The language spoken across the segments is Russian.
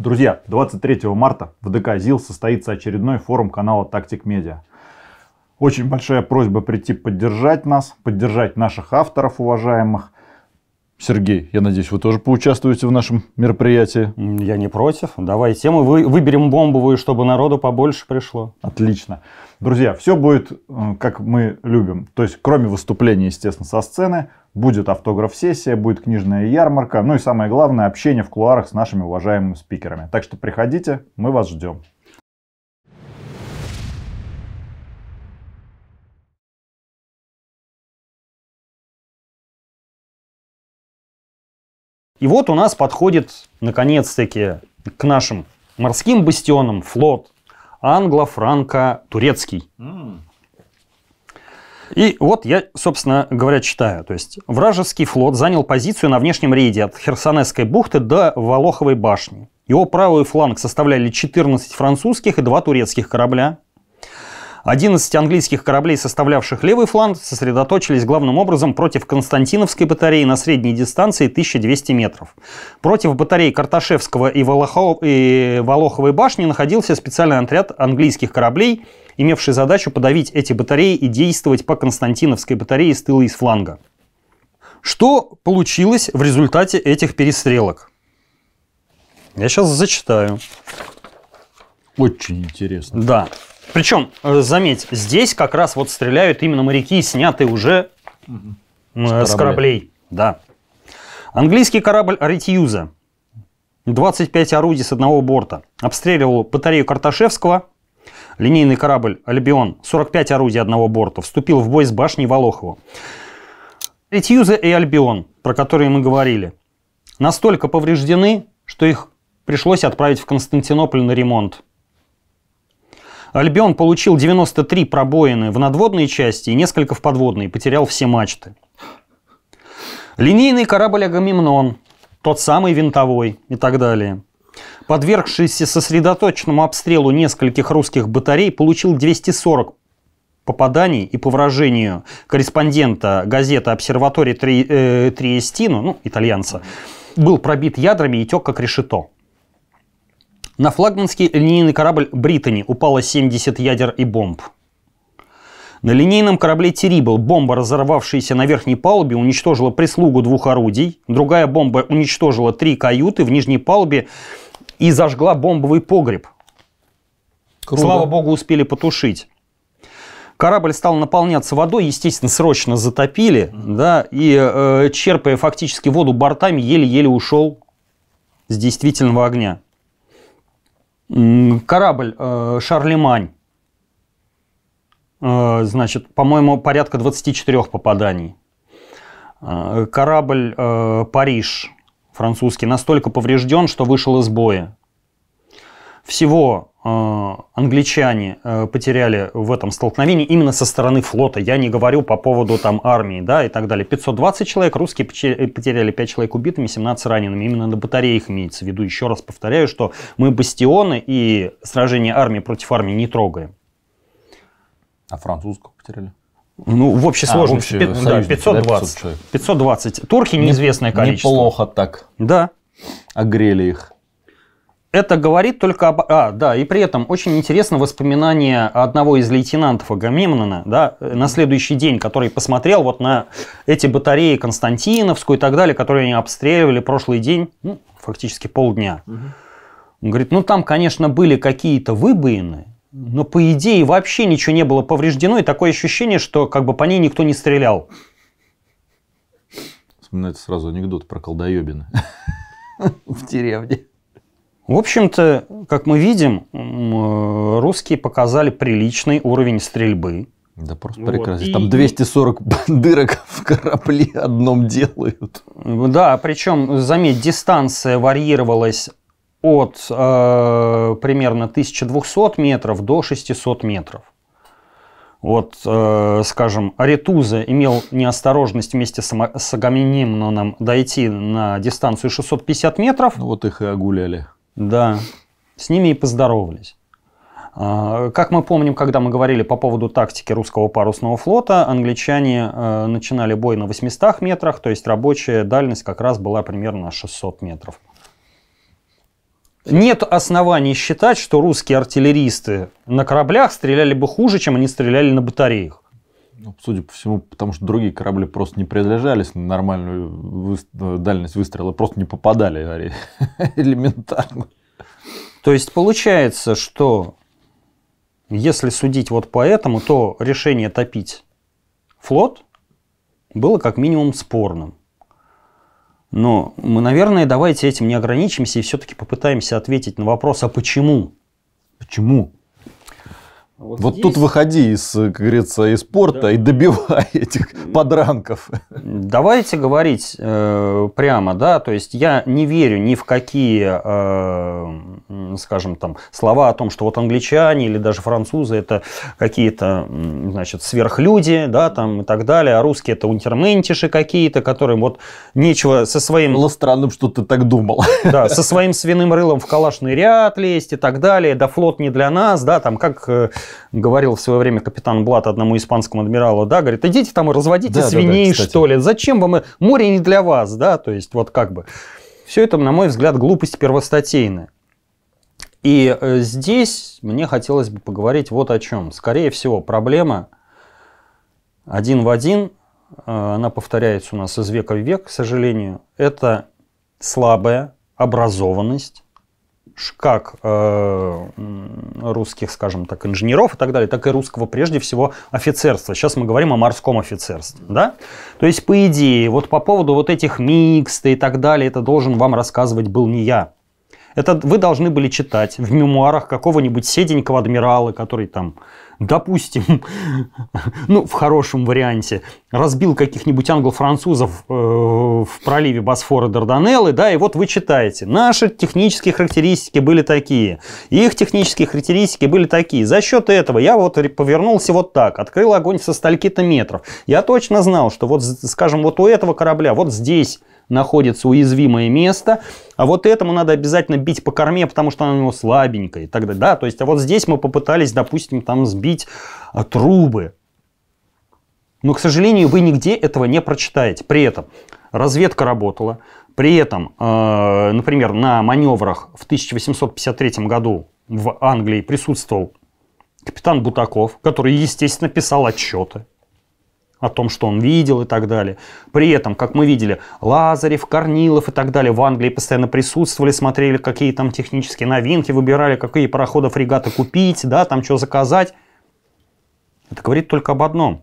Друзья, 23 марта в ДК ЗИЛ состоится очередной форум канала Тактик Медиа. Очень большая просьба прийти поддержать нас, поддержать наших авторов уважаемых. Сергей, я надеюсь, вы тоже поучаствуете в нашем мероприятии. Я не против. Давай тему вы, выберем бомбовую, чтобы народу побольше пришло. Отлично. Друзья, все будет, э, как мы любим. То есть, кроме выступления, естественно, со сцены, Будет автограф-сессия, будет книжная ярмарка, ну и самое главное, общение в кулуарах с нашими уважаемыми спикерами. Так что приходите, мы вас ждем. И вот у нас подходит, наконец-таки, к нашим морским бастионам флот англо-франко-турецкий. Mm. И вот я, собственно говоря, читаю. То есть вражеский флот занял позицию на внешнем рейде от Херсонесской бухты до Волоховой башни. Его правый фланг составляли 14 французских и 2 турецких корабля, 11 английских кораблей, составлявших левый фланг, сосредоточились главным образом против Константиновской батареи на средней дистанции 1200 метров. Против батарей Карташевского и, Волохов... и Волоховой башни находился специальный отряд английских кораблей, имевший задачу подавить эти батареи и действовать по Константиновской батарее с тыла и с фланга. Что получилось в результате этих перестрелок? Я сейчас зачитаю. Очень интересно. Да. Причем, э, заметь, здесь как раз вот стреляют именно моряки, снятые уже с, кораблей. Да. Английский корабль «Ретьюза». 25 орудий с одного борта. Обстреливал батарею Карташевского. Линейный корабль «Альбион» 45 орудий одного борта. Вступил в бой с башней Волохова. «Ретьюза» и «Альбион», про которые мы говорили, настолько повреждены, что их пришлось отправить в Константинополь на ремонт. Альбион получил 93 пробоины в надводной части и несколько в подводной, потерял все мачты. Линейный корабль «Агамемнон», тот самый винтовой и так далее. Подвергшийся сосредоточенному обстрелу нескольких русских батарей, получил 240 попаданий и по выражению корреспондента газеты «Обсерватория э, Триестину», ну, итальянца, был пробит ядрами и тек как решето. На флагманский линейный корабль «Британи» упало 70 ядер и бомб. На линейном корабле «Терибл» бомба, разорвавшаяся на верхней палубе, уничтожила прислугу двух орудий. Другая бомба уничтожила три каюты в нижней палубе и зажгла бомбовый погреб. Круто. Слава богу, успели потушить. Корабль стал наполняться водой, естественно, срочно затопили, да, и, э, черпая фактически воду бортами, еле-еле ушел с действительного огня. Корабль э, Шарлемань. Э, значит, по-моему, порядка 24 попаданий. Э, корабль Париж французский настолько поврежден, что вышел из боя. Всего э, англичане э, потеряли в этом столкновении именно со стороны флота. Я не говорю по поводу там армии, да, и так далее. 520 человек, русские потеряли 5 человек убитыми, 17 ранеными. Именно на батареях имеется в виду. Еще раз повторяю, что мы бастионы и сражение армии против армии не трогаем. А французского потеряли? Ну, в общей а, сложности. Общий, 5, да, 520. Да, 520. 520. Турки неизвестное количество. Неплохо так. Да. Огрели их это говорит только об... А, да, и при этом очень интересно воспоминание одного из лейтенантов Агамемнона, да, э, на следующий день, который посмотрел вот на эти батареи Константиновскую и так далее, которые они обстреливали прошлый день, ну, фактически полдня. Угу. Он говорит, ну там, конечно, были какие-то выбоины, но по идее вообще ничего не было повреждено, и такое ощущение, что как бы по ней никто не стрелял. Вспоминается сразу анекдот про колдоебины в деревне. В общем-то, как мы видим, э, русские показали приличный уровень стрельбы. Да просто прекрасно. Вот. Там и... 240 дырок в корабле одном делают. Да, причем, заметь, дистанция варьировалась от э, примерно 1200 метров до 600 метров. Вот, э, скажем, Аретуза имел неосторожность вместе с Агамемноном дойти на дистанцию 650 метров. Ну, вот их и огуляли. Да, с ними и поздоровались. А, как мы помним, когда мы говорили по поводу тактики русского парусного флота, англичане э, начинали бой на 800 метрах, то есть рабочая дальность как раз была примерно 600 метров. Нет оснований считать, что русские артиллеристы на кораблях стреляли бы хуже, чем они стреляли на батареях. Ну, судя по всему, потому что другие корабли просто не приближались на нормальную вы... Э, дальность выстрела, просто не попадали элементарно. То есть получается, что если судить вот по этому, то решение топить флот было как минимум спорным. Но мы, наверное, давайте этим не ограничимся и все-таки попытаемся ответить на вопрос, а почему? Почему? А вот, вот здесь... тут выходи из, как говорится, из порта да. и добивай этих подранков. Давайте говорить э, прямо, да, то есть я не верю ни в какие, э, скажем там, слова о том, что вот англичане или даже французы это какие-то, значит, сверхлюди, да, там и так далее, а русские это унтерментиши какие-то, которым вот нечего со своим... Было странным, что ты так думал. Да, со своим свиным рылом в калашный ряд лезть и так далее, да флот не для нас, да, там как э, говорил в свое время капитан Блат одному испанскому адмиралу, да, говорит, идите там и разводите да, свиней, да, да, что ли, зачем вам, море не для вас, да, то есть вот как бы. Все это, на мой взгляд, глупость первостатейная. И э, здесь мне хотелось бы поговорить вот о чем. Скорее всего, проблема один в один, э, она повторяется у нас из века в век, к сожалению, это слабая образованность как э, русских, скажем так, инженеров и так далее, так и русского, прежде всего, офицерства. Сейчас мы говорим о морском офицерстве, да? То есть, по идее, вот по поводу вот этих микста и так далее, это должен вам рассказывать был не я. Это вы должны были читать в мемуарах какого-нибудь седенького адмирала, который там допустим, ну, в хорошем варианте, разбил каких-нибудь англо-французов э, в проливе Босфора Дарданеллы, да, и вот вы читаете, наши технические характеристики были такие, их технические характеристики были такие. За счет этого я вот повернулся вот так, открыл огонь со стальки-то метров. Я точно знал, что вот, скажем, вот у этого корабля вот здесь находится уязвимое место. А вот этому надо обязательно бить по корме, потому что она у него слабенькая и так далее. Да, то есть, а вот здесь мы попытались, допустим, там сбить а, трубы. Но, к сожалению, вы нигде этого не прочитаете. При этом разведка работала. При этом, э, например, на маневрах в 1853 году в Англии присутствовал капитан Бутаков, который, естественно, писал отчеты о том, что он видел и так далее. При этом, как мы видели, Лазарев, Корнилов и так далее в Англии постоянно присутствовали, смотрели, какие там технические новинки, выбирали, какие пароходы, фрегаты купить, да, там что заказать. Это говорит только об одном.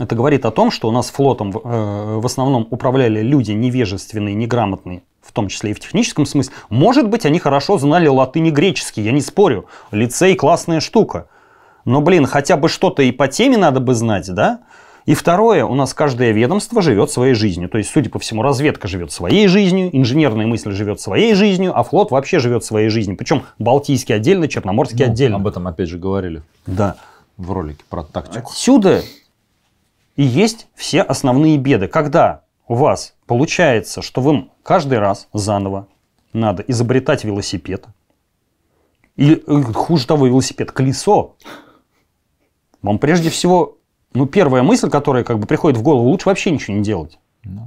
Это говорит о том, что у нас флотом э, в основном управляли люди невежественные, неграмотные, в том числе и в техническом смысле. Может быть, они хорошо знали латынь и греческий, я не спорю. Лицей классная штука. Но, блин, хотя бы что-то и по теме надо бы знать, да? И второе, у нас каждое ведомство живет своей жизнью. То есть, судя по всему, разведка живет своей жизнью, инженерная мысль живет своей жизнью, а флот вообще живет своей жизнью. Причем Балтийский отдельно, Черноморский ну, отдельно. Об этом опять же говорили. Да. В ролике про тактику. Отсюда и есть все основные беды. Когда у вас получается, что вам каждый раз заново надо изобретать велосипед, или э, хуже того, велосипед, колесо, вам прежде всего ну, первая мысль, которая как бы приходит в голову, лучше вообще ничего не делать. Да.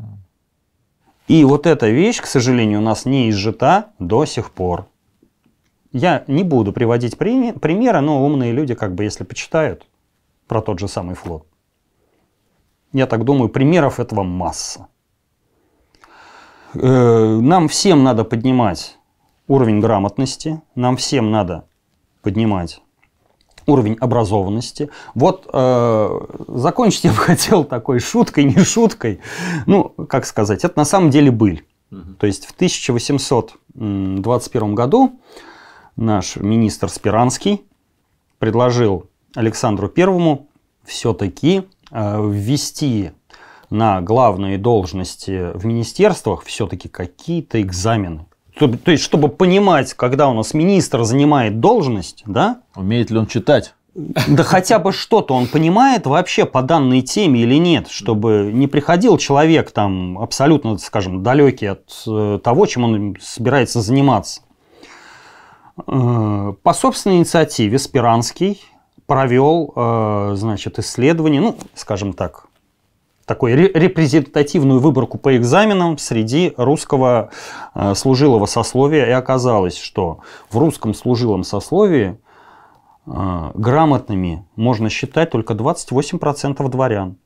И вот эта вещь, к сожалению, у нас не изжита до сих пор. Я не буду приводить примеры, но умные люди, как бы, если почитают про тот же самый флот, я так думаю, примеров этого масса. Э, нам всем надо поднимать уровень грамотности, нам всем надо поднимать уровень образованности. Вот э, закончить я бы хотел такой шуткой, не шуткой. Ну, как сказать, это на самом деле быль. Угу. То есть в 1821 году наш министр Спиранский предложил Александру Первому все-таки э, ввести на главные должности в министерствах все-таки какие-то экзамены. То, то есть, чтобы понимать, когда у нас министр занимает должность, да? Умеет ли он читать? Да хотя бы что-то он понимает вообще по данной теме или нет, чтобы не приходил человек там абсолютно, скажем, далекий от э, того, чем он собирается заниматься. Э, по собственной инициативе Спиранский провел э, значит, исследование, ну, скажем так, такой репрезентативную выборку по экзаменам среди русского э, служилого сословия, и оказалось, что в русском служилом сословии э, грамотными можно считать только 28% дворян.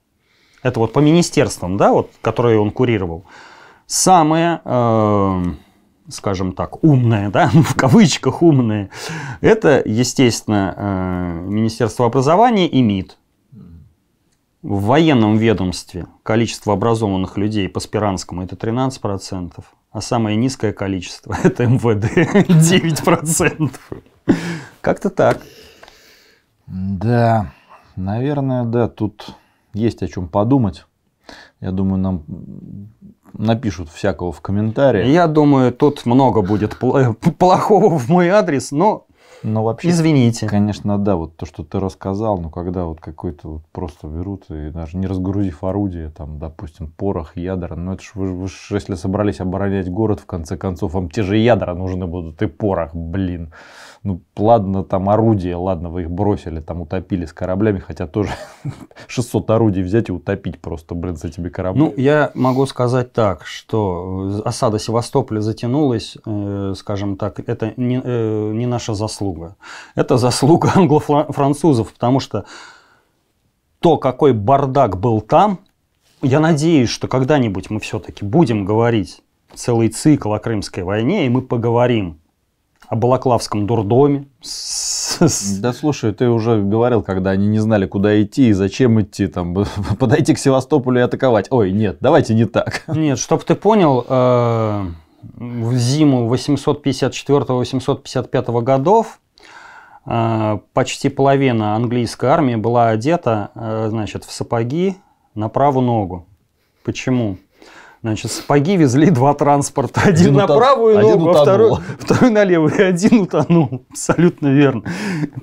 Это вот по министерствам, да, вот, которые он курировал. Самое, э, скажем так, умное, да, в кавычках умное, это, естественно, э, Министерство образования и МИД. В военном ведомстве количество образованных людей по Спиранскому это 13%, а самое низкое количество это МВД 9%. Как-то так. Да, наверное, да, тут есть о чем подумать. Я думаю, нам напишут всякого в комментариях. Я думаю, тут много будет плохого в мой адрес, но но ну, вообще, Извините. Конечно, да, вот то, что ты рассказал, но когда вот какой-то вот просто берут и даже не разгрузив орудие, там, допустим, порох, ядра, ну это ж вы, вы ж, если собрались оборонять город, в конце концов, вам те же ядра нужны будут и порох, блин. Ну ладно, там орудия, ладно, вы их бросили, там утопили с кораблями, хотя тоже 600 орудий взять и утопить просто, блин, за этими кораблями. Ну, я могу сказать так, что э, осада Севастополя затянулась, э, скажем так, это не, э, не наша заслуга заслуга. Это заслуга англо-французов, потому что то, какой бардак был там, я надеюсь, что когда-нибудь мы все-таки будем говорить целый цикл о Крымской войне, и мы поговорим о Балаклавском дурдоме. Да слушай, ты уже говорил, когда они не знали, куда идти и зачем идти, там, подойти к Севастополю и атаковать. Ой, нет, давайте не так. Нет, чтобы ты понял, э, в зиму 854-855 годов э, почти половина английской армии была одета э, значит, в сапоги на правую ногу. Почему? Значит, сапоги везли два транспорта. Один, один на правую один ногу, а второй, второй на левую. И один утонул. Абсолютно верно.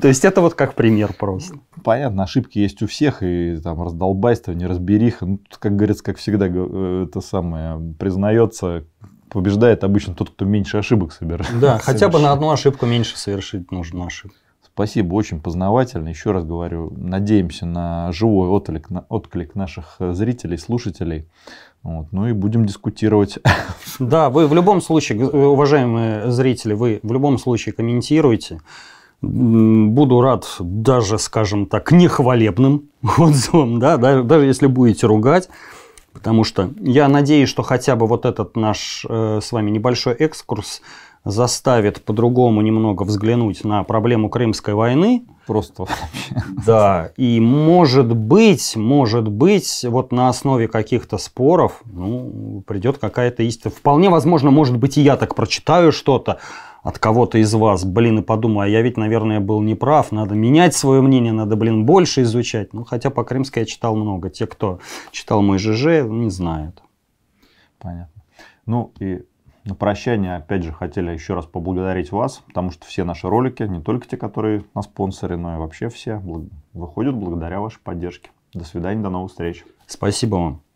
То есть, это вот как пример просто. Понятно, ошибки есть у всех. И там раздолбайство, неразбериха. Ну, как говорится, как всегда, э, это самое, признается побеждает обычно тот, кто меньше ошибок собирает. Да, хотя бы на одну ошибку меньше совершить нужно ошибку. Спасибо, очень познавательно. Еще раз говорю, надеемся на живой отклик, на отклик наших э, зрителей, слушателей. Вот, ну и будем дискутировать. Да, вы в любом случае, э, уважаемые зрители, вы в любом случае комментируйте. Буду рад даже, скажем так, нехвалебным отзывам, да, даже, даже если будете ругать. Потому что я надеюсь, что хотя бы вот этот наш э, с вами небольшой экскурс заставит по-другому немного взглянуть на проблему Крымской войны. Просто Да, и может быть, может быть, вот на основе каких-то споров ну, придет какая-то истина. Вполне возможно, может быть, и я так прочитаю что-то, от кого-то из вас, блин, и подумаю, а я ведь, наверное, был неправ, надо менять свое мнение, надо, блин, больше изучать. Ну, хотя по-крымски я читал много. Те, кто читал мой ЖЖ, не знают. Понятно. Ну и на прощание, опять же, хотели еще раз поблагодарить вас, потому что все наши ролики, не только те, которые на спонсоре, но и вообще все, выходят благодаря вашей поддержке. До свидания, до новых встреч. Спасибо вам.